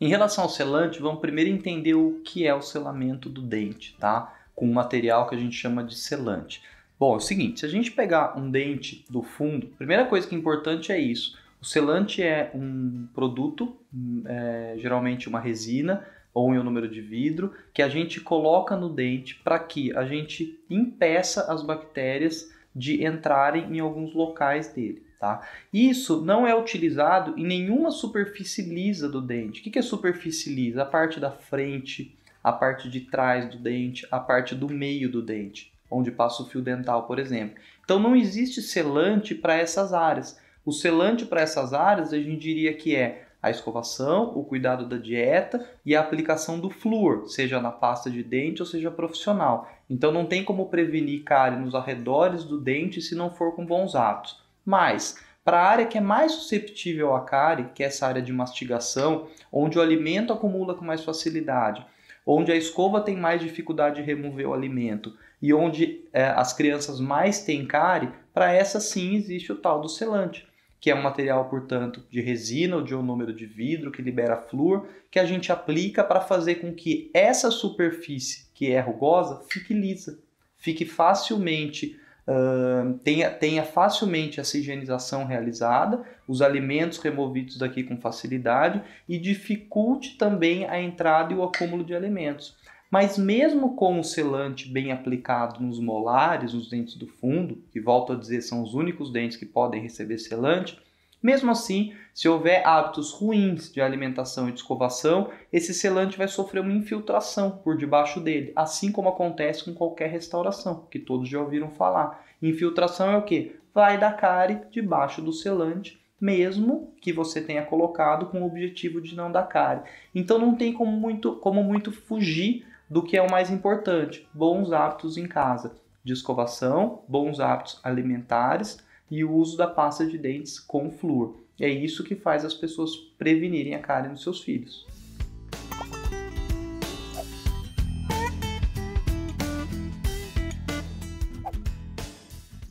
Em relação ao selante, vamos primeiro entender o que é o selamento do dente, tá? Com um material que a gente chama de selante. Bom, é o seguinte, se a gente pegar um dente do fundo, primeira coisa que é importante é isso. O selante é um produto, é, geralmente uma resina ou um número de vidro, que a gente coloca no dente para que a gente impeça as bactérias de entrarem em alguns locais dele. Tá? Isso não é utilizado em nenhuma superfície lisa do dente. O que é superfície lisa? A parte da frente, a parte de trás do dente, a parte do meio do dente, onde passa o fio dental, por exemplo. Então não existe selante para essas áreas. O selante para essas áreas a gente diria que é a escovação, o cuidado da dieta e a aplicação do flúor, seja na pasta de dente ou seja profissional. Então não tem como prevenir cárie nos arredores do dente se não for com bons hábitos. Mas, para a área que é mais susceptível à cárie, que é essa área de mastigação, onde o alimento acumula com mais facilidade, onde a escova tem mais dificuldade de remover o alimento e onde é, as crianças mais têm cárie, para essa sim existe o tal do selante, que é um material, portanto, de resina ou de um número de vidro que libera flúor, que a gente aplica para fazer com que essa superfície que é rugosa fique lisa, fique facilmente uh, tenha, tenha facilmente essa higienização realizada, os alimentos removidos daqui com facilidade e dificulte também a entrada e o acúmulo de alimentos. Mas mesmo com o selante bem aplicado nos molares, nos dentes do fundo, que volto a dizer são os únicos dentes que podem receber selante, mesmo assim, se houver hábitos ruins de alimentação e de escovação, esse selante vai sofrer uma infiltração por debaixo dele, assim como acontece com qualquer restauração, que todos já ouviram falar. Infiltração é o que? Vai da cárie debaixo do selante mesmo que você tenha colocado com o objetivo de não dar cárie. Então não tem como muito, como muito fugir do que é o mais importante: bons hábitos em casa, de escovação, bons hábitos alimentares e o uso da pasta de dentes com flúor. É isso que faz as pessoas prevenirem a cárie nos seus filhos.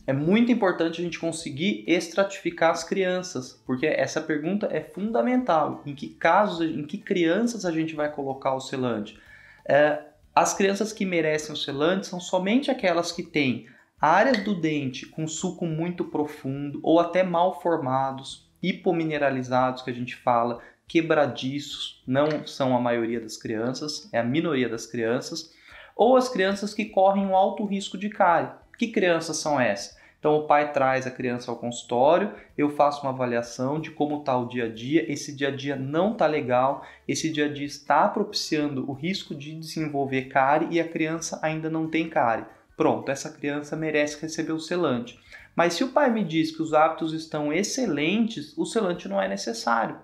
É muito importante a gente conseguir estratificar as crianças, porque essa pergunta é fundamental. Em que casos, em que crianças a gente vai colocar o selante? É, as crianças que merecem o selante são somente aquelas que têm áreas do dente com suco muito profundo ou até mal formados, hipomineralizados, que a gente fala, quebradiços, não são a maioria das crianças, é a minoria das crianças, ou as crianças que correm um alto risco de cárie. Que crianças são essas? Então o pai traz a criança ao consultório, eu faço uma avaliação de como está o dia a dia, esse dia a dia não está legal, esse dia a dia está propiciando o risco de desenvolver cárie e a criança ainda não tem cárie Pronto, essa criança merece receber o selante. Mas se o pai me diz que os hábitos estão excelentes, o selante não é necessário.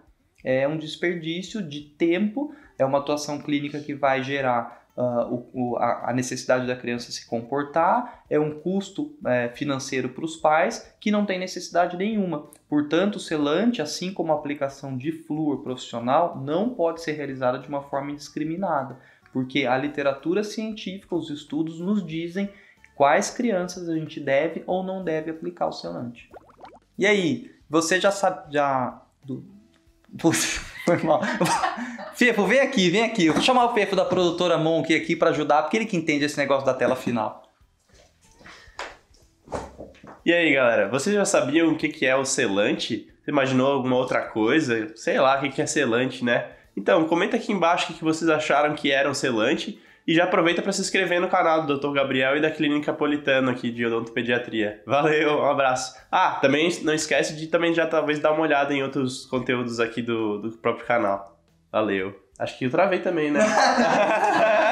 É um desperdício de tempo, é uma atuação clínica que vai gerar uh, o, a, necessidade da criança se comportar, é um custo é, financeiro para os pais que não tem necessidade nenhuma. Portanto, o selante, assim como a aplicação de flúor profissional, não pode ser realizada de uma forma indiscriminada porque a literatura científica, os estudos nos dizem quais crianças a gente deve ou não deve aplicar o selante. E aí, você já sabe já Putz, foi mal. Fefo, vem aqui, vem aqui. Eu vou chamar o Fefo da produtora Monk aqui para ajudar, porque ele que entende esse negócio da tela final. E aí, galera, vocês já sabiam o que é o selante? Você imaginou alguma outra coisa? Sei lá, o que é selante, né? Então, comenta aqui embaixo o que vocês acharam que era um selante e já aproveita para se inscrever no canal do Dr. Gabriel e da Clínica Politano aqui de odontopediatria. Valeu, um abraço. Ah, também não esquece de também já talvez dar uma olhada em outros conteúdos aqui do, do próprio canal. Valeu. Acho que eu travei também, né?